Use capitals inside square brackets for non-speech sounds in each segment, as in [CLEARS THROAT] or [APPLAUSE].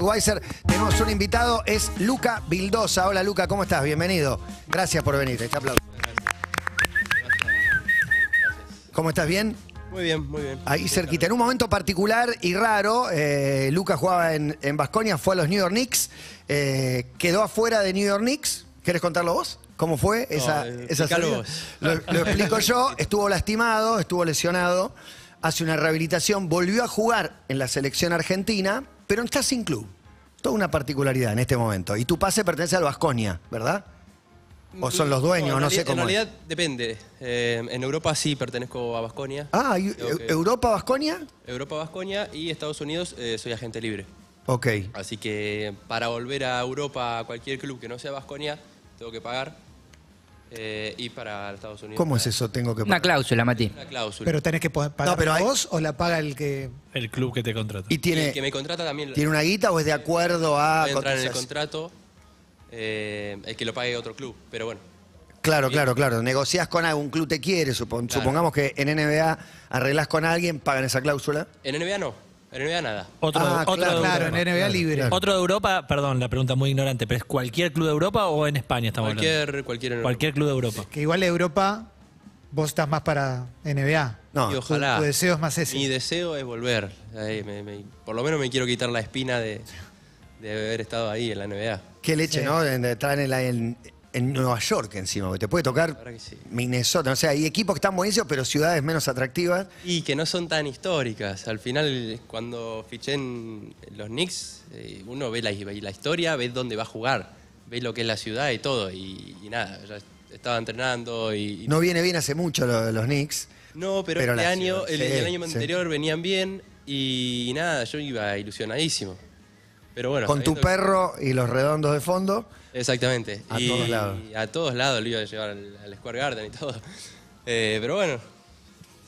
Weiser, tenemos un invitado, es Luca Bildosa. Hola Luca, ¿cómo estás? Bienvenido. Gracias por venir, Te aplaudo. Gracias. ¿Cómo estás? ¿Bien? Muy bien, muy bien. Ahí cerquita. En un momento particular y raro, eh, Luca jugaba en Vasconia, fue a los New York Knicks, eh, quedó afuera de New York Knicks. ¿Quieres contarlo vos? ¿Cómo fue esa, no, esa eh, lo explico yo. Estuvo lastimado, estuvo lesionado, hace una rehabilitación, volvió a jugar en la selección argentina pero estás sin club. Toda una particularidad en este momento. Y tu pase pertenece al Vasconia, ¿verdad? ¿O son los dueños? No, sé cómo. En realidad depende. Eh, en Europa sí pertenezco a Vasconia. Ah, ¿Europa Vasconia? Europa Vasconia y Estados Unidos eh, soy agente libre. Ok. Así que para volver a Europa a cualquier club que no sea Vasconia, tengo que pagar eh, y para Estados Unidos. ¿Cómo es eso? Tengo que Una cláusula, Mati. Pero tenés que pagar No, pero vos o la paga el que. El club que te contrata. ¿Y tiene, que me contrata también tiene una guita o es de acuerdo a entrar en el contrato eh, el que lo pague otro club. Pero bueno, Claro, claro, claro. Negociás con algún club, te quiere. Supongamos que en NBA arreglás con alguien, pagan esa cláusula. en NBA no. En NBA nada. Otro, ah, claro, en NBA libre. Otro de Europa, perdón, la pregunta muy ignorante, pero ¿es cualquier club de Europa o en España estamos cualquier, Cualquier, cualquier club de Europa. Que igual Europa, vos estás más para NBA. No, ojalá. Tu, deseo es más ese. Mi deseo es volver. por lo menos me quiero quitar la espina de, haber estado ahí en la NBA. Qué leche, ¿no? en el, en Nueva York encima, te puede tocar Minnesota, o sea, hay equipos que están buenísimos, pero ciudades menos atractivas. Y que no son tan históricas. Al final, cuando fiché en los Knicks, eh, uno ve la, historia, ve dónde va a jugar, ve lo que es la ciudad y todo, y, nada, ya estaba entrenando y... no viene bien hace mucho lo, los Knicks. No, pero, este año, el, año anterior venían bien y nada, yo iba ilusionadísimo. Con tu perro y los redondos de fondo. Exactamente. A todos lados. y a todos lados lo iba a llevar al, Square Garden y todo. Eh, pero bueno,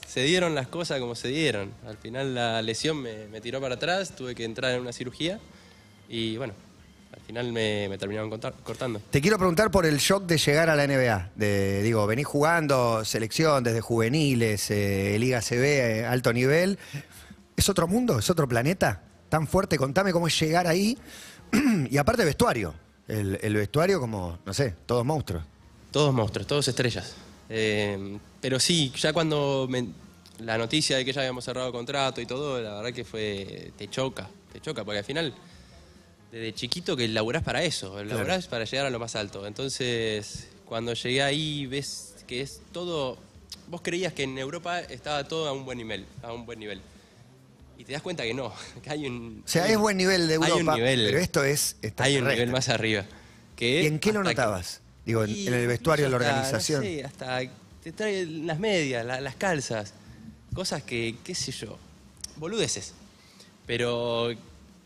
se dieron las cosas como se dieron. Al final la lesión me, tiró para atrás, tuve que entrar en una cirugía y bueno, al final me, me terminaron cortando. Te quiero preguntar por el shock de llegar a la NBA. digo, venís jugando selección desde juveniles, eh, Liga CB, eh, alto nivel. ¿Es otro mundo? ¿Es otro planeta? tan fuerte, contame cómo es llegar ahí. [CLEARS THROAT] y aparte vestuario, el, vestuario como, no sé, todos monstruos. Todos monstruos, todos estrellas. Eh, pero sí, ya cuando la noticia de que ya habíamos cerrado contrato y todo, la verdad que fue, te choca, te choca, porque al final, desde chiquito que laburás para eso, laburás para llegar a lo más alto. Entonces, cuando llegué ahí, ves que es todo, vos creías que en Europa estaba todo a un buen nivel, a un buen nivel. Y te das cuenta que no, [LAUGHS] que hay un... O sea, es buen nivel de Europa, pero esto es... Hay un nivel más arriba. Que ¿Y en qué lo notabas? Digo, en el vestuario, en la organización. No hasta te traen las medias, las calzas, cosas que, qué sé yo, boludeces. Pero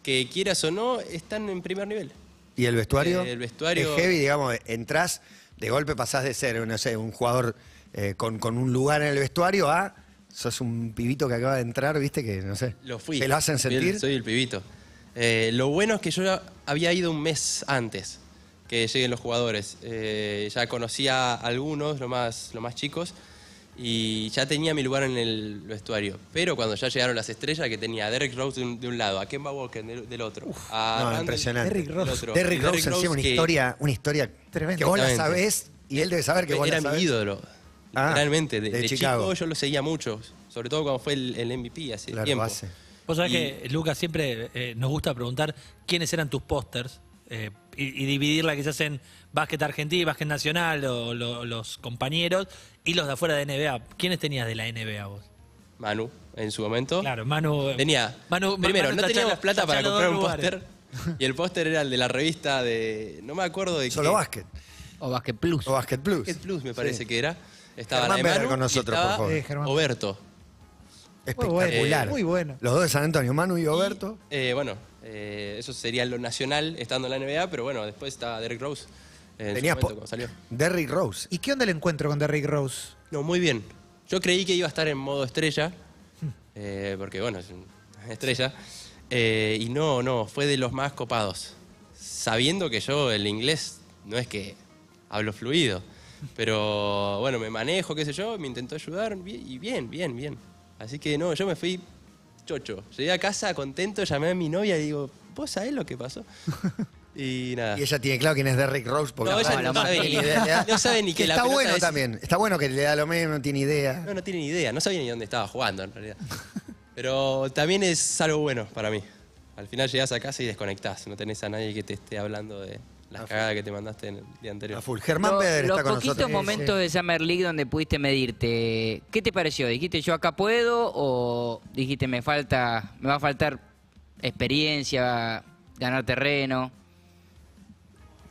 que quieras o no, están en primer nivel. ¿Y el vestuario? Eh, el vestuario... Es heavy, digamos, entras, de golpe pasás de ser, no sé, un jugador eh, con, con un lugar en el vestuario a sos un pibito que acaba de entrar, viste, que no sé. Lo fui. ¿Te lo hacen sentir? Soy el, soy el pibito. Eh, lo bueno es que yo había ido un mes antes que lleguen los jugadores. Eh, ya conocía a algunos, los más, los más chicos, y ya tenía mi lugar en el vestuario. Pero cuando ya llegaron las estrellas, que tenía a Derrick Rose de un, lado, a Kemba Walker del, otro. impresionante. Derrick Rose. Derrick, una, historia, una historia tremenda. Que vos la sabés y él debe saber que vos la sabés. mi ídolo. Ah, Realmente, de, chico yo lo seguía mucho, sobre todo cuando fue el, MVP hace tiempo. Vos sabés que, Lucas, siempre eh, nos gusta preguntar quiénes eran tus pósters eh, y, y, dividirla quizás en básquet argentino, básquet nacional, o, los compañeros y los de afuera de NBA. ¿Quiénes tenías de la NBA vos? Manu, en su momento. Claro, Manu. Eh, tenía. Manu, primero, no teníamos plata para comprar un póster. Y el póster era el de la revista de. No me acuerdo de Solo qué. Solo Basket. O Básquet Plus. O básquet Plus. Plus, me parece que era. Estaba Germán con nosotros, por favor. Oberto. Espectacular. Muy bueno. Los dos de San Antonio, Manu y Oberto. Eh, bueno, eh, eso sería lo nacional estando en la NBA, pero bueno, después está Derrick Rose. tenía eh, Tenías salió. Derrick Rose. ¿Y qué onda el encuentro con Derrick Rose? No, muy bien. Yo creí que iba a estar en modo estrella, hmm. porque bueno, es una estrella. y no, no, fue de los más copados. Sabiendo que yo el inglés no es que hablo fluido. Pero bueno, me manejo, qué sé yo, me intentó ayudar y bien, bien, bien. Así que no, yo me fui chocho. Llegué a casa contento, llamé a mi novia y digo, ¿vos sabés lo que pasó? [LAUGHS] Y nada. Y ella tiene claro quién es Derrick Rose porque no, ella no, idea, [LAUGHS] no sabe ni qué, Está bueno también. Está bueno que le da lo menos no tiene idea. No, no tiene ni idea. No sabía ni dónde estaba jugando en realidad. Pero también es algo bueno para mí. Al final llegás a casa y desconectás. No tenés a nadie que te esté hablando de, las cagadas que te mandaste el día anterior. A full. Germán Pérez los poquitos momentos de Summer League donde pudiste medirte, ¿qué te pareció? ¿Dijiste yo acá puedo o dijiste me falta, me va a faltar experiencia, ganar terreno?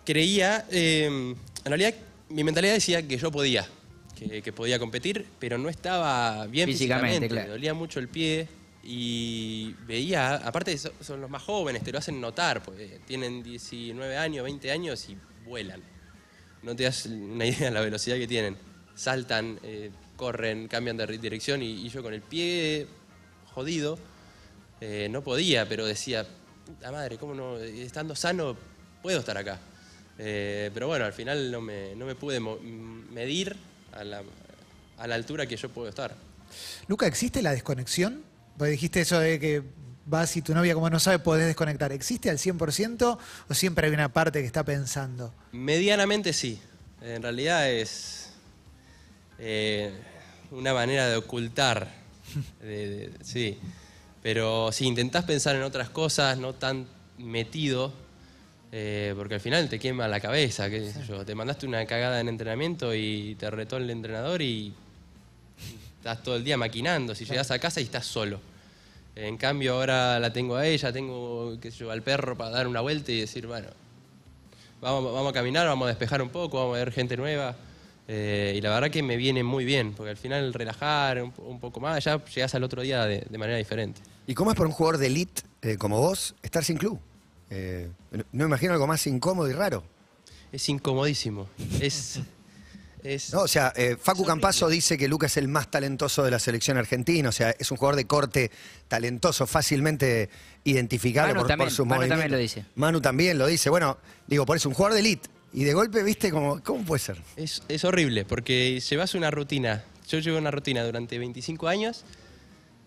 creía, em, en realidad mi mentalidad decía que yo podía, que, podía competir, pero no estaba bien físicamente, me dolía mucho el pie, y veía, aparte son los más jóvenes, te lo hacen notar, pues tienen 19 años, 20 años y vuelan. No te das una idea de la velocidad que tienen. Saltan, eh, corren, cambian de dirección y, yo con el pie jodido eh, no podía, pero decía, puta madre, ¿cómo no? Estando sano puedo estar acá. Eh, pero bueno, al final no me, pude medir a la, a la altura que yo puedo estar. Luca, ¿existe la desconexión? Porque dijiste eso de que vas y tu novia, como no sabe, podés desconectar. ¿Existe al 100% o siempre hay una parte que está pensando? Medianamente sí. En realidad es eh, una manera de ocultar. [LAUGHS] sí. Pero si intentás pensar en otras cosas, no tan metido, eh, porque al final te quema la cabeza, qué Te mandaste una cagada en entrenamiento y te retó el entrenador y estás todo el día maquinando. Si llegas a casa y estás solo. En cambio ahora la tengo a ella, tengo que llevar al perro para dar una vuelta y decir, bueno, vamos, vamos a caminar, vamos a despejar un poco, vamos a ver gente nueva. Eh, y la verdad que me viene muy bien, porque al final relajar un, poco más, ya llegas al otro día de, manera diferente. ¿Y cómo es para un jugador de elite eh, como vos estar sin club? Eh, no me imagino algo más incómodo y raro. Es incomodísimo. Es, o sea, eh, Facu Campaso dice que Lucas es el más talentoso de la selección argentina, o sea, es un jugador de corte talentoso, fácilmente identificable por, sus Manu Manu también lo dice. Manu también lo dice. Bueno, digo, por eso, un jugador de elite. Y de golpe, viste, como, ¿cómo puede ser? Es, es horrible, porque llevas una rutina. Yo llevo una rutina durante 25 años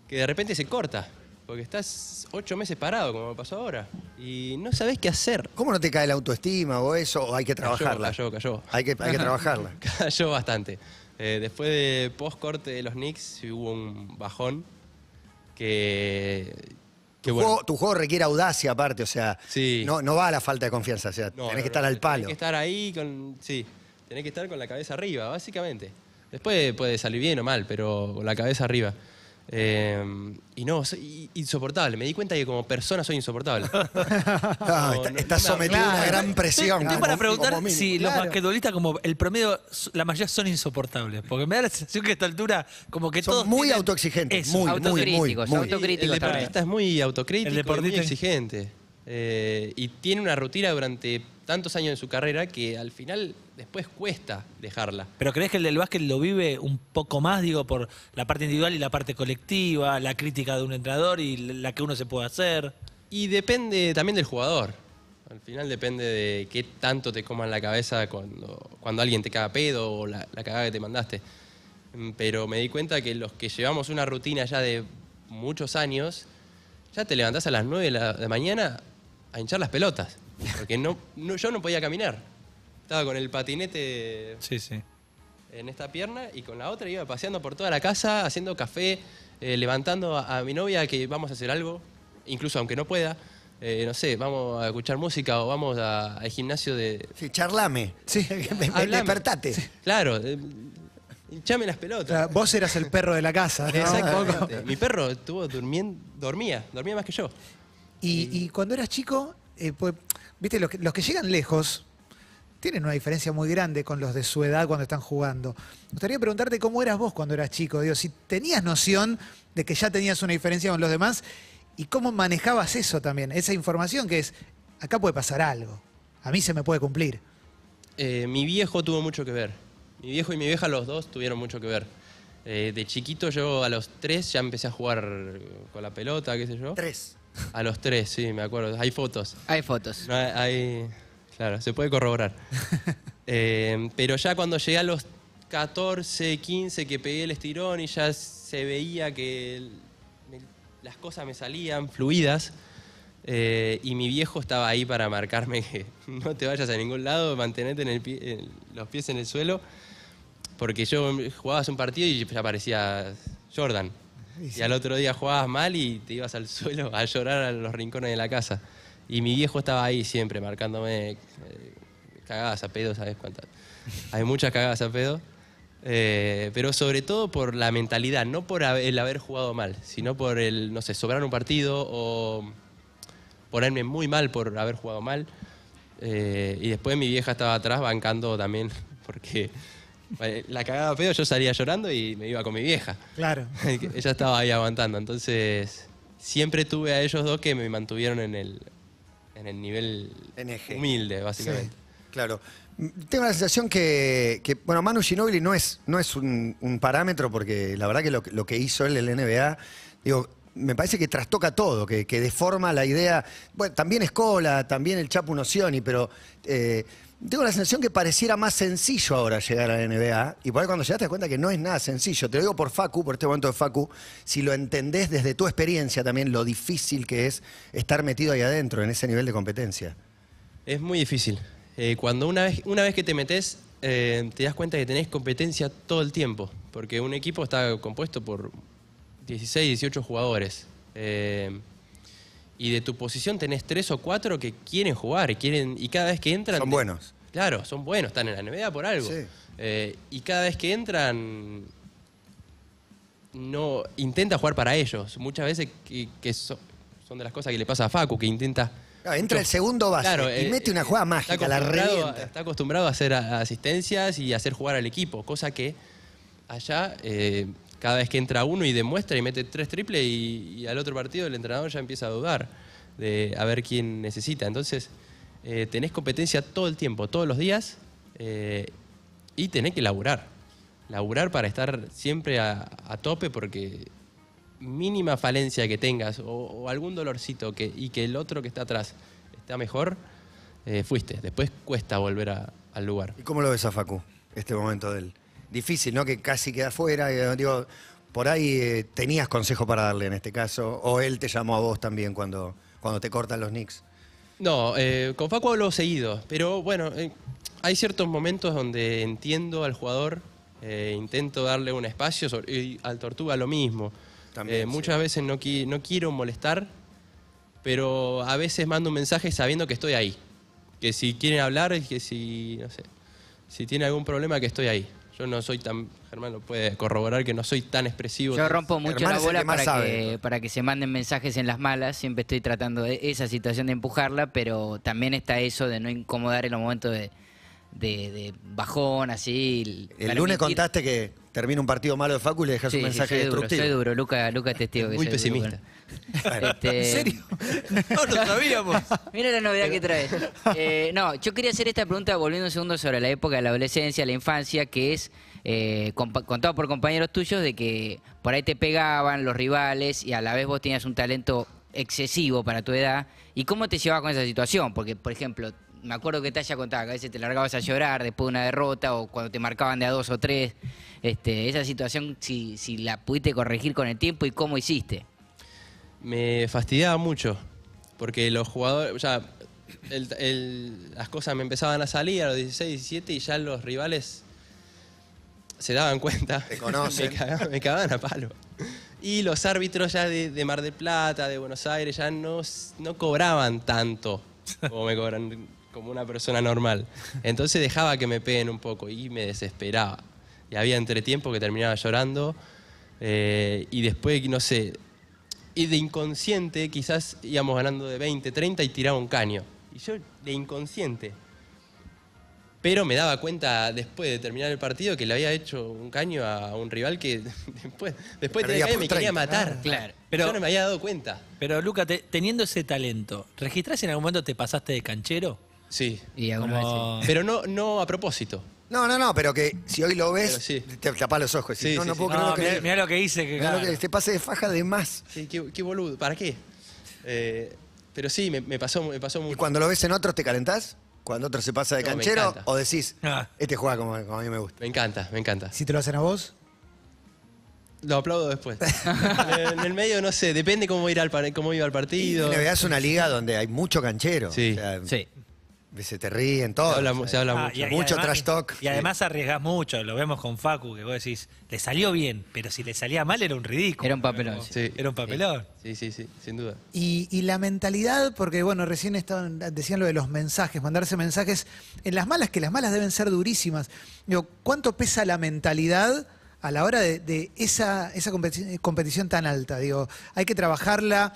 que de repente se corta porque estás ocho meses parado, como me pasó ahora, y no sabes qué hacer. ¿Cómo no te cae la autoestima o eso? ¿O hay que trabajarla? Cayó, cayó. Hay, que, hay que [LAUGHS] trabajarla. [LAUGHS] cayó bastante. Eh, después de post-corte de los Knicks hubo un bajón que... tu, juego, requiere audacia aparte, o sea, no, no va a la falta de confianza, o sea, tenés que estar al palo. Tenés que estar ahí con... Sí, tenés que estar con la cabeza arriba, básicamente. Después puede salir bien o mal, pero con la cabeza arriba. Em, y no, soy insoportable. Me di cuenta que como persona soy insoportable. [LAUGHS] Ah, está, estás sometido a una gran presión. Estoy para preguntar si los basquetbolistas, como el promedio, la mayoría son insoportables. Porque me da la sensación que a esta altura, como que son Muy autoexigentes. muy, autocríticos. Muy, muy, el, deportista es muy autocrítico, el muy exigente. Eh, y tiene una rutina durante tantos años en su carrera que al final después cuesta dejarla. ¿Pero crees que el del básquet lo vive un poco más, digo, por la parte individual y la parte colectiva, la crítica de un entrenador y la que uno se puede hacer? Y depende también del jugador. Al final depende de qué tanto te coman la cabeza cuando, cuando alguien te caga pedo o la, cagada que te mandaste. Mm, pero me di cuenta que los que llevamos una rutina ya de muchos años, ya te levantás a las 9 de la mañana a hinchar las pelotas. Porque no, yo no podía caminar. Estaba con el patinete en esta pierna y con la otra iba paseando por toda la casa, haciendo café, eh, levantando a, mi novia que vamos a hacer algo, incluso aunque no pueda. Eh, no sé, vamos a escuchar música o vamos al gimnasio de... Sí, charlame. Sí. [LAUGHS] Claro, eh, las pelotas. vos eras el perro de la casa. Mi perro estuvo durmiendo, dormía, dormía más que yo. Y, cuando eras chico, pues, Viste, los que, llegan lejos tienen una diferencia muy grande con los de su edad cuando están jugando. Me gustaría preguntarte cómo eras vos cuando eras chico, digo, si tenías noción de que ya tenías una diferencia con los demás y cómo manejabas eso también, esa información que es, acá puede pasar algo, a mí se me puede cumplir. Eh, mi viejo tuvo mucho que ver. Mi viejo y mi vieja, los dos, tuvieron mucho que ver. Eh, de chiquito yo a los tres ya empecé a jugar con la pelota, qué sé yo. Tres. A los tres, sí, me acuerdo. Hay fotos. Hay fotos. hay, claro, se puede corroborar. [LAUGHS] Eh, pero ya cuando llegué a los 14, 15, que pegué el estirón y ya se veía que las cosas me salían fluidas. Eh, y mi viejo estaba ahí para marcarme que [LAUGHS] no te vayas a ningún lado, mantenerte en los pies en el suelo. Porque yo jugabas un partido y ya parecía Jordan. Y al otro día jugabas mal y te ibas al suelo a llorar a los rincones de la casa. Y mi viejo estaba ahí siempre, marcándome eh, cagadas a pedo, ¿sabes cuántas? Hay muchas cagadas a pedo. Eh, pero sobre todo por la mentalidad, no por el haber jugado mal, sino por el, no sé, sobrar un partido o ponerme muy mal por haber jugado mal. Eh, y después mi vieja estaba atrás bancando también, [LAUGHS] porque eh, la cagaba pedo, yo salía llorando y me iba con mi vieja. Claro. [LAUGHS] Ella estaba ahí aguantando. Entonces, siempre tuve a ellos dos que me mantuvieron en el, en el nivel humilde, básicamente. claro. Tengo la sensación que, bueno, Manu Ginobili no es, no es un, parámetro, porque la verdad que lo, que hizo él en el NBA, digo, me parece que trastoca todo, que, deforma la idea. Bueno, también Escola, también el Chapu Nocioni, pero eh, tengo la sensación que pareciera más sencillo ahora llegar a la NBA. Y por ahí cuando llegaste te das cuenta que no es nada sencillo. Te lo digo por Facu, por este momento de Facu, si lo entendés desde tu experiencia también, lo difícil que es estar metido ahí adentro, en ese nivel de competencia. Es muy difícil. Eh, cuando una vez, una vez que te metes, eh, te das cuenta que tenés competencia todo el tiempo. Porque un equipo está compuesto por 16, 18 jugadores. Eh, y de tu posición tenés tres o cuatro que quieren jugar, quieren, y cada vez que entran. Son buenos. Claro, son buenos, están en la NBA por algo. Eh, y cada vez que entran, no intenta jugar para ellos. Muchas veces que, son de las cosas que le pasa a Facu, que intenta. entra el segundo base y eh, mete una eh, jugada mágica, la revienta. Está acostumbrado a hacer asistencias y hacer jugar al equipo, cosa que allá cada vez que entra uno y demuestra y mete tres triples y, al otro partido el entrenador ya empieza a dudar de a ver quién necesita. Entonces, eh, tenés competencia todo el tiempo, todos los días, eh, y tenés que laburar. Laburar para estar siempre a, tope porque mínima falencia que tengas o, algún dolorcito que, y que el otro que está atrás está mejor, eh, fuiste. Después cuesta volver al lugar. ¿Y cómo lo ves a Facu, este momento del difícil, ¿no? Que casi queda fuera. Eh, digo, por ahí eh, tenías consejo para darle en este caso, o él te llamó a vos también cuando, cuando te cortan los nicks. No, eh, con Facu hablo seguido, pero bueno, eh, hay ciertos momentos donde entiendo al jugador, intento darle un espacio, y al Tortuga lo mismo. muchas veces no, no quiero molestar, pero a veces mando un mensaje sabiendo que estoy ahí. Que si quieren hablar, que si, no sé, si tiene algún problema, que estoy ahí. Yo no soy tan, Germán lo puede corroborar, que no soy tan expresivo. Yo rompo mucho la bola para, que, para que se manden mensajes en las malas. Siempre estoy tratando de esa situación de empujarla, pero también está eso de no incomodar en los momentos de, de, bajón, así. El lunes contaste que termina un partido malo de Facu y le dejas un mensaje sí, soy destructivo. Duro, soy duro, Luca, Luca testigo. Que Muy pesimista. Este, ¿En serio? [LAUGHS] No lo sabíamos. Mira la novedad que trae. Eh, no, yo quería hacer esta pregunta volviendo un segundo sobre la época de la adolescencia, la infancia, que es eh, contado por compañeros tuyos de que por ahí te pegaban los rivales y a la vez vos tenías un talento excesivo para tu edad. ¿Y cómo te llevabas con esa situación? Porque, por ejemplo, me acuerdo que te haya contado, que a veces te largabas a llorar después de una derrota o cuando te marcaban de a dos o tres. Este, esa situación, si, la pudiste corregir con el tiempo y cómo hiciste. Me fastidiaba mucho, porque los jugadores, o sea, las cosas me empezaban a salir a los 16, 17 y ya los rivales se daban cuenta. Te conocen. [LAUGHS] me, cagaban, a palo. Y los árbitros ya de, Mar del Plata, de Buenos Aires, ya no, no cobraban tanto como me cobran como una persona normal. Entonces dejaba que me peguen un poco y me desesperaba. Y había entretiempo que terminaba llorando eh, y después, no sé, y de inconsciente quizás íbamos ganando de 20, 30 y tiraba un caño. Y yo de inconsciente. Pero me daba cuenta después de terminar el partido que le había hecho un caño a un rival que [LAUGHS] después, después de me quería matar. claro. Pero, yo no me había dado cuenta. Pero Luca, teniendo ese talento, ¿registrás en algún momento te pasaste de canchero? Sí. Pero no, no a propósito. No, no, no, pero que si hoy lo ves, te tapás los ojos. no, no lo que... mirá, que hice. Te pase de faja de más. qué, boludo. ¿Para qué? Eh, pero sí, me, pasó, me pasó ¿Y cuando lo ves en otros te calentás? ¿Cuando otro se pasa de canchero? ¿O decís, este juega como, a mí me gusta? Me encanta, me encanta. Si te lo hacen a vos, Lo aplaudo después. [LAUGHS] en el medio, no sé, depende cómo, ir al cómo iba al partido. NBA es una liga donde hay mucho canchero. Sí. Sí se te ríen todo Se habla, ah, mucho. trash talk. Y además arriesgas mucho, lo vemos con Facu, que vos decís, le salió bien, pero si le salía mal era un ridículo. Era un papelón. Sí. Era un papelón. Sí, sí, sí, sin duda. Y, la mentalidad, porque bueno, recién estaban, decían lo de los mensajes, mandarse mensajes en las malas, que las malas deben ser durísimas. Digo, ¿cuánto pesa la mentalidad? a la hora de, esa, esa competición tan alta, digo, hay que trabajarla,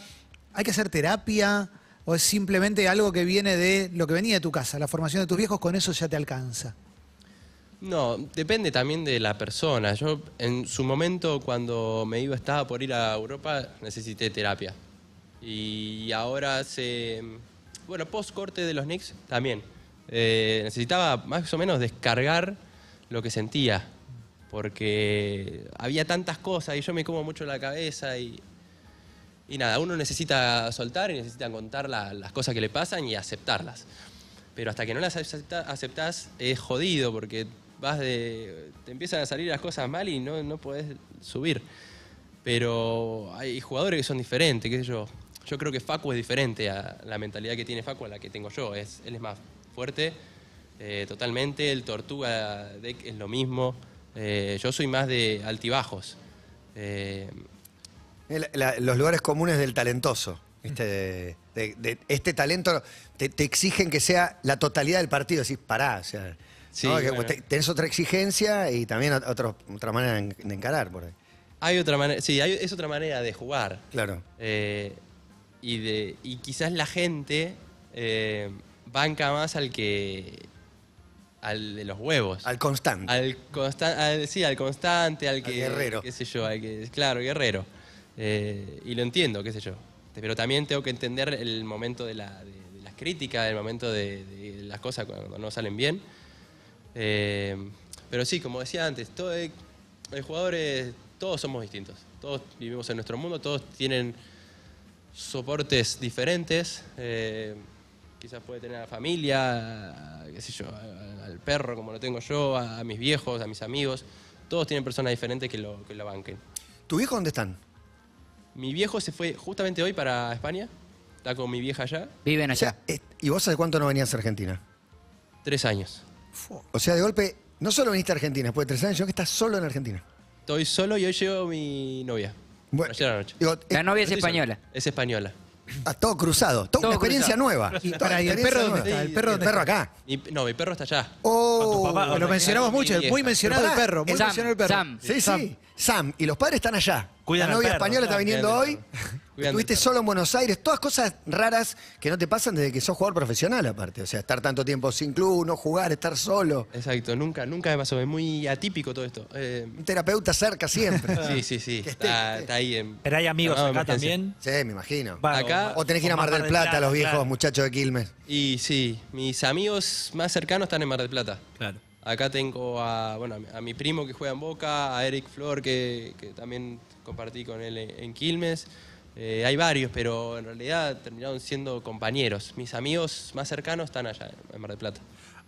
hay que hacer terapia, o es simplemente algo que viene de lo que venía de tu casa, la formación de tus viejos, con eso ya te alcanza? No, depende también de la persona. Yo en su momento cuando me iba, estaba por ir a Europa, necesité terapia. Y ahora se... Bueno, post corte de los Knicks también. Eh, necesitaba más o menos descargar lo que sentía, porque había tantas cosas y yo me como mucho la cabeza y y nada, uno necesita soltar y necesita contar las cosas que le pasan y aceptarlas. Pero hasta que no las aceptas aceptás es jodido porque vas de, te empiezan a salir las cosas mal y no, no podés subir. Pero hay jugadores que son diferentes, qué sé yo. Yo creo que Facu es diferente a la mentalidad que tiene Facu a la que tengo yo. él es más fuerte, eh, totalmente. El Tortuga Deck es lo mismo. Eh, yo soy más de altibajos. Eh, los lugares comunes del talentoso. Este, de, este talento te, exigen que sea la totalidad del partido. Decís, pará, o sea, eh. otra exigencia y también otra manera de encarar Hay otra manera, sí, es otra manera de jugar. Claro. Eh, y, de, y quizás la gente eh, banca más al que. al de los huevos. Al constante. Al, constante sí, al constante, al que. guerrero. Qué sé yo, al que. Claro, guerrero. Eh, y lo entiendo, qué sé yo. Este, pero también tengo que entender el momento de, las críticas, el momento de, las cosas cuando no salen bien. Eh, pero sí, como decía antes, todos eh, los jugadores, todos somos distintos. Todos vivimos en nuestro mundo, todos tienen soportes diferentes. quizás puede tener a la familia, qué sé yo, al, perro como lo tengo yo, a, mis viejos, a mis amigos. Todos tienen personas diferentes que lo, que lo banquen. tu viejo dónde están? Mi viejo se fue justamente hoy para España. Está con mi vieja allá. Viven allá. Eh, ¿y vos hace cuánto no venías a Argentina? Tres años. O sea, de golpe, no solo viniste a Argentina, después de tres años, sino que estás solo en Argentina. Estoy solo y hoy llevo mi novia. Bueno, la eh, novia es española. Es española. Ah, todo cruzado, experiencia nueva. [LAUGHS] Y, el perro está? ¿El perro acá. no, mi perro está allá. Oh, Lo mencionamos mucho, muy mencionado el perro, muy mencionado el perro. Sam. Sam. y los padres están allá la novia española está viniendo hoy. [LAUGHS] Estuviste solo en Buenos Aires, todas cosas raras que no te pasan desde que sos jugador profesional, aparte. O sea, estar tanto tiempo sin club, no jugar, estar solo. Exacto, nunca, nunca me pasó. Es muy atípico todo esto. Eh, Un terapeuta cerca siempre. [LAUGHS] sí, sí, sí. está, ahí. En... Pero hay amigos acá también. Sí, me imagino. acá, o tenés que ir a Mar del Plata, los viejos muchachos de Quilmes. Y sí, mis amigos más cercanos están en Mar del Plata. Claro. Acá tengo a, bueno, a mi primo que juega en Boca, a Eric Flor que, también compartí con él en Quilmes. Eh, hay varios, pero en realidad terminaron siendo compañeros. Mis amigos más cercanos están allá, en Mar del Plata.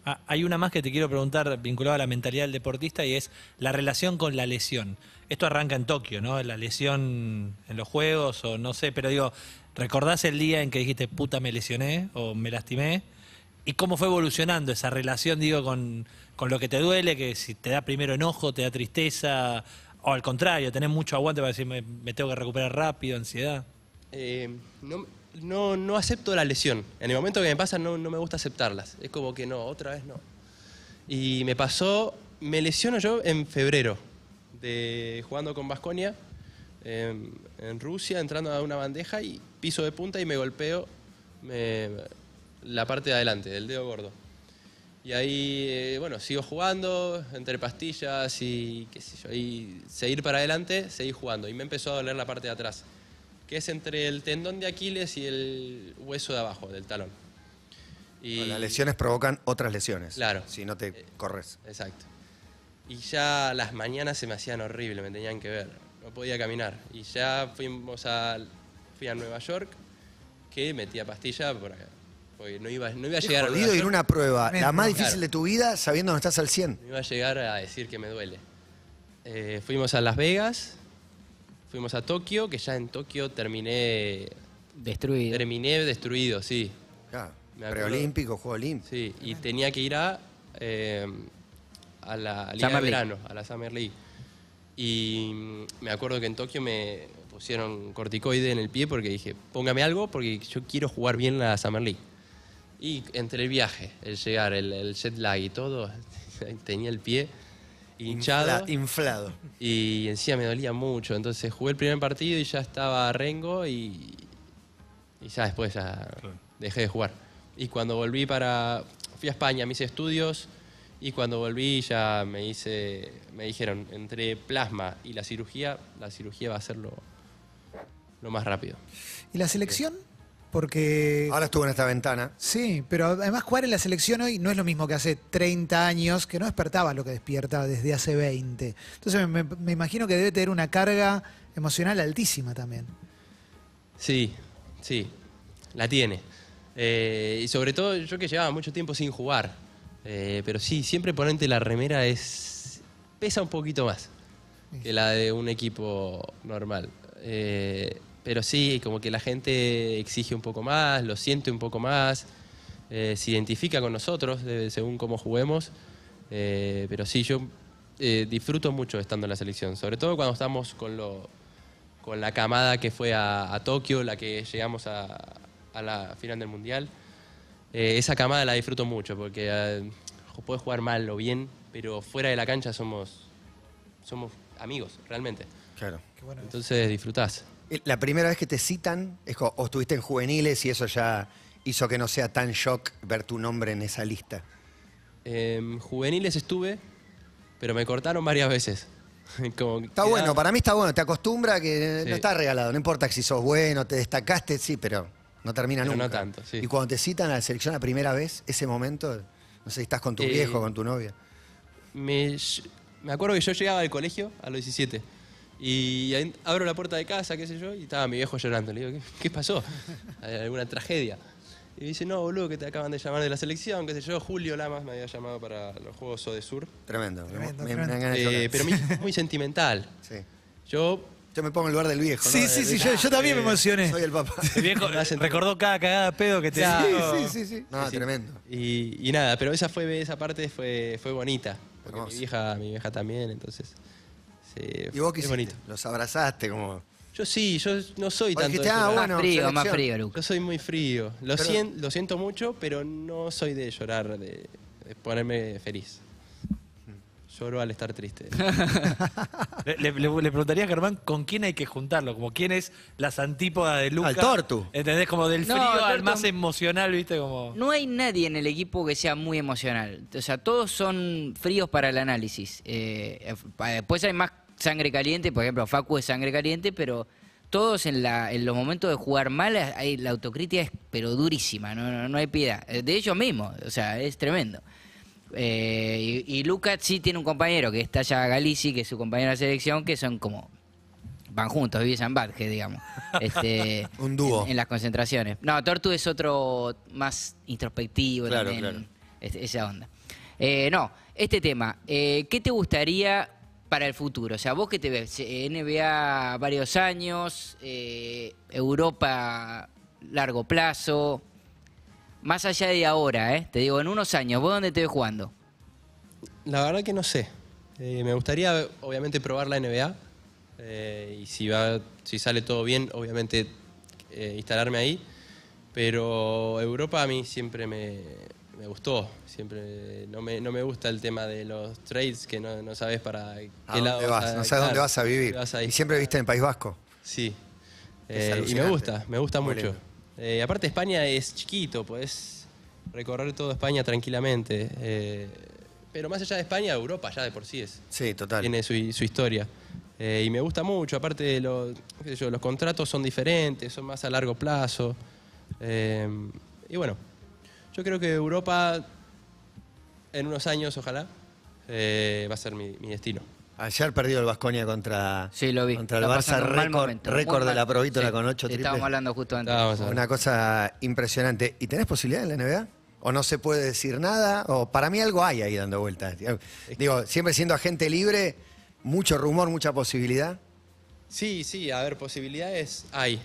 Ah, hay una más que te quiero preguntar vinculada a la mentalidad del deportista y es la relación con la lesión. Esto arranca en Tokio, ¿no? La lesión en los Juegos o no sé, pero digo, ¿recordás el día en que dijiste, puta, me lesioné o me lastimé? ¿Y cómo fue evolucionando esa relación, digo, con con lo que te duele, que si te da primero enojo, te da tristeza, o al contrario, tenés mucho aguante para decir, me, tengo que recuperar rápido, ansiedad. Eh, no, no, acepto la lesión. En el momento que me pasa no, me gusta aceptarlas. Es como que no, otra vez no. Y me pasó, me lesiono yo en febrero, de, jugando con Vasconia em, en Rusia, entrando a una bandeja y piso de punta y me golpeo la parte de adelante, del dedo gordo. Y ahí, eh, bueno, sigo jugando entre pastillas y qué sé yo, y seguir para adelante, seguir jugando. Y me empezó a doler la parte de atrás, que es entre el tendón de Aquiles y el hueso de abajo del talón. Y, las lesiones provocan otras lesiones. Claro. Si no te eh, corres. Exacto. Y ya las mañanas se me hacían horrible, me tenían que ver. No podía caminar. Y ya fuimos a, fui a Nueva York, que metía pastilla por acá no iba, no iba a llegar a... ir una prueba, la más difícil de tu vida, sabiendo que estás al 100. No iba a llegar a decir que me duele. Eh, fuimos a Las Vegas, fuimos a Tokio, que ya en Tokio terminé, Destruido. terminé destruido, sí. Preolímpico, Juego Olímpico. Sí, y tenía que ir a, eh, a la Summer League. a la Summer Y me acuerdo que en Tokio me pusieron corticoide en el pie porque dije, póngame algo porque yo quiero jugar bien la Summer League. Y entre el viaje, el llegar, el, jet lag y todo, [LAUGHS] tenía el pie hinchado. inflado. Y encima me dolía mucho. Entonces jugué el primer partido y ya estaba rengo y, ya después ya dejé de jugar. Y cuando volví para... Fui a España, me hice estudios y cuando volví ya me hice... Me dijeron, entre plasma y la cirugía, la cirugía va a ser lo, lo más rápido. ¿Y la selección? Porque. Ahora estuvo en esta ventana. Sí, pero además jugar en la selección hoy no es lo mismo que hace 30 años, que no despertaba lo que despierta desde hace 20. Entonces me, imagino que debe tener una carga emocional altísima también. Sí, sí, la tiene. Eh, y sobre todo yo que llevaba mucho tiempo sin jugar. Eh, pero sí, siempre ponerte la remera es. pesa un poquito más que la de un equipo normal. Eh, pero sí, como que la gente exige un poco más, lo siente un poco más, eh, se identifica con nosotros según cómo juguemos. Eh, pero sí, yo eh, disfruto mucho estando en la selección, sobre todo cuando estamos con, lo, con la camada que fue a, Tokio, la que llegamos a, la final del Mundial. esa camada la disfruto mucho porque puedes jugar mal o bien, pero fuera de la cancha somos, somos amigos, realmente. Claro. Entonces disfrutás. La primera vez que te citan, es o estuviste en juveniles y eso ya hizo que no sea tan shock ver tu nombre en esa lista. Em, juveniles estuve, pero me cortaron varias veces. [LAUGHS] Está bueno, para mí está bueno, te acostumbra que no está regalado, no importa si sos bueno, te destacaste, sí, pero no termina nunca. no tanto, sí. Y cuando te citan a la selección la primera vez, ese momento, no sé si estás con tu eh, viejo, con tu novia. Me, me acuerdo que yo llegaba al colegio a los 17 y abro la puerta de casa, qué sé yo, y estaba mi viejo llorando. Le digo, ¿qué, pasó? [LAUGHS] ¿Alguna tragedia? Y dice, no, boludo, que te acaban de llamar de la selección, qué sé yo. Julio Lamas me había llamado para los Juegos Ode Sur. Tremendo. Eh, pero muy, [LAUGHS] sentimental. Yo yo me pongo en el lugar del viejo. Sí, sí, sí, yo, también me eh, emocioné. Soy el papá. El viejo [LAUGHS] recordó cada cagada pedo que te sí, sí, sí, sí, No, tremendo. Y, nada, pero esa fue esa parte fue, fue bonita. Porque mi hija mi vieja también, entonces. Eh, y vos qué bonito. Los abrazaste como. Yo sí, yo no soy tan tanto. Ah, más frío, más frío, Yo soy muy frío. Lo, siento mucho, pero no soy de llorar, de, ponerme feliz. Lloro al estar triste. [LAUGHS] le, preguntaría a Germán con quién hay que juntarlo, como quién es la santípoda de Lucas. Al tortu. ¿Entendés? Como del frío al más emocional, ¿viste? Como... No hay nadie en el equipo que sea muy emocional. O sea, todos son fríos para el análisis. Eh, eh, después hay más sangre caliente, por ejemplo, Facu es sangre caliente, pero todos en, los momentos de jugar mal, hay, la autocrítica es pero durísima, no, hay piedad. Eh, de ellos mismos, o sea, es tremendo. Eh, y, Lucas sí tiene un compañero que está ya Galici, que es su compañero de selección, que son como. Van juntos, vives en Badge, digamos. [LAUGHS] Este, un dúo. En, las concentraciones. No, Tortu es otro más introspectivo esa onda. Eh, no, este tema. ¿Qué te gustaría para el futuro? O sea, vos que te ves, eh, NBA varios años, eh, Europa largo plazo, más allá de ahora, eh, te digo, en unos años, ¿vos dónde te ves jugando? La verdad que no sé. me gustaría, obviamente, probar la NBA. y si, va, si sale todo bien, obviamente, instalarme ahí. Pero Europa a mí siempre me, me gustó. Siempre no me, no me gusta el tema de los trades, que no, sabes para qué lado vas. no sabes dónde vas a vivir. y siempre viste en País Vasco. Sí. Eh, y me gusta, me gusta mucho. Eh, aparte España es chiquito, podés recorrer toda España tranquilamente. Eh, pero más allá de España, Europa ya de por sí es. Sí, total. Tiene su, su historia. y me gusta mucho, aparte de los, yo, los contratos son diferentes, son más a largo plazo. y bueno, yo creo que Europa, en unos años, ojalá, eh, va a ser mi, destino. Ayer perdido el Vasconia contra, sí, contra el Barça, récord, de la Provítola con 8 triples. Estábamos hablando justo Una cosa impresionante. ¿Y tenés posibilidad en la NBA? ¿O no se puede decir nada? O para mí algo hay ahí dando vueltas. Eh, digo, siempre siendo agente libre, mucho rumor, mucha posibilidad. Sí, sí, a ver, posibilidades hay.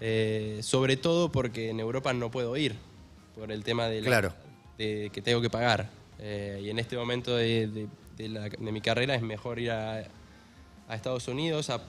Eh, sobre todo porque en Europa no puedo ir por el tema de, que tengo que pagar. Eh, y en este momento de, de, mi carrera es mejor ir a, Estados Unidos a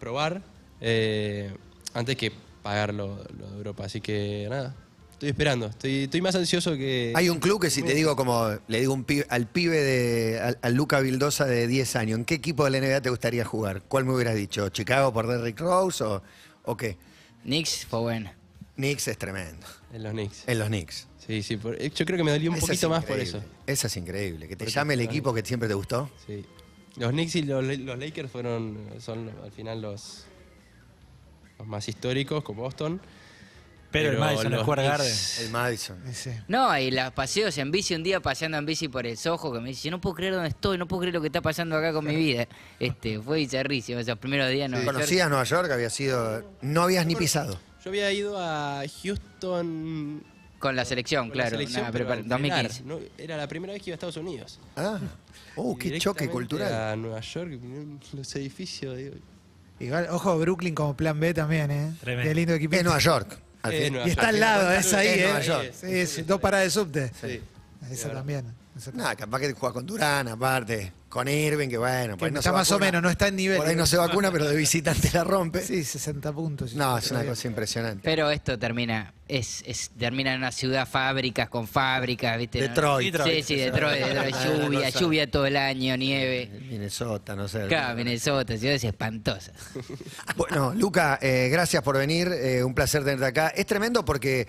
probar eh, antes que pagar lo, de Europa. Así que nada, estoy esperando. Estoy, estoy más ansioso que... Hay un club que si te digo como le digo al pibe de... Al, Luca Vildosa de 10 años, ¿en qué equipo de la NBA te gustaría jugar? ¿Cuál me hubieras dicho? ¿Chicago por Derrick Rose o, o qué? Knicks fue bueno. Knicks es tremendo. En los Knicks. En los Knicks. Sí, sí. yo creo que me dolió un poquito más por eso. eso. Esa es increíble. Que te llame el equipo que siempre te gustó. Sí. Los Knicks y los, Lakers fueron, son al final los, más históricos Como Boston. Pero el Madison el Square Garden. El Madison. No, y los paseos en bici, un día paseando en bici por el Soho, que me dice, yo no puedo creer dónde estoy, no puedo creer lo que está pasando acá con mi vida. Este, fue bizarrísimo, esos primeros días. no. había. Conocías Nueva York, había sido. No habías ni pisado. Yo había ido a Houston. Con la selección, claro. 2015. era la primera vez que iba a Estados Unidos. Ah, oh, qué choque cultural. A Nueva York, los edificios. Igual, ojo, Brooklyn como plan B también, ¿eh? Tremendo. Qué lindo equipo. Es Nueva York. y está al lado, es ahí, ¿eh? Nueva York. Sí, dos paradas de subte. Sí. Esa también. Nada, capaz que juega con Durán, aparte con Irving, que bueno, pues no está más o menos, no está en nivel. Por ahí no se vacuna, pero de visitante la rompe. Sí, 60 puntos. no, es una cosa impresionante. Pero esto termina, es, termina en una ciudad, fábricas con fábricas, ¿viste? Detroit. Sí, sí, Detroit, Detroit, ah, lluvia, lluvia todo el año, nieve. Eh, Minnesota, no sé. Claro, Minnesota, ciudades espantosas. [LAUGHS] Ah, bueno, Luca, eh, gracias por venir, eh, un placer tenerte acá. Es tremendo porque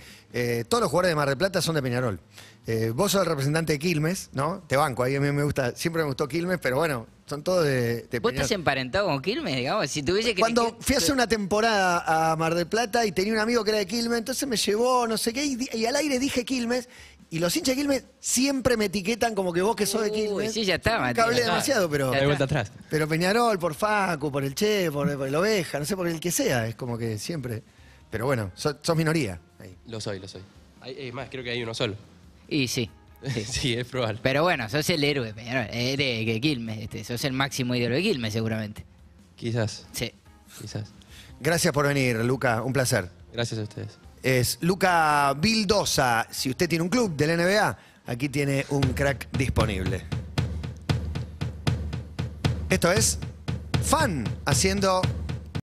todos los jugadores de Mar del Plata son de Peñarol. Eh, vos sos el representante de Quilmes, ¿no? Te banco, ahí a mí me gusta, siempre me gustó Quilmes, pero bueno, son todos de, ¿Vos estás emparentado con Quilmes, digamos? Cuando fui hace una temporada a Mar del Plata y tenía un amigo que era de Quilmes, entonces me llevó, no sé qué, y, al aire dije Quilmes, y los hinchas de Quilmes siempre me etiquetan como que vos que sos de Quilmes. sí, ya está, hablé demasiado, pero... vuelta atrás. Pero Peñarol, por Facu, por el Che, por, el Oveja, no sé, por el que sea, es como que siempre... Pero bueno, sos, minoría. Lo soy, lo soy. Hay, más, creo que hay uno solo. Y sí. [LAUGHS] Sí. es probable. Pero bueno, sos el héroe, de Quilmes, este, sos el máximo ídolo de Quilmes, seguramente. Quizás. Sí. Quizás. Gracias por venir, Luca. Un placer. Gracias a ustedes. Es Luca Vildosa. Si usted tiene un club del NBA, aquí tiene un crack disponible. Esto es Fan haciendo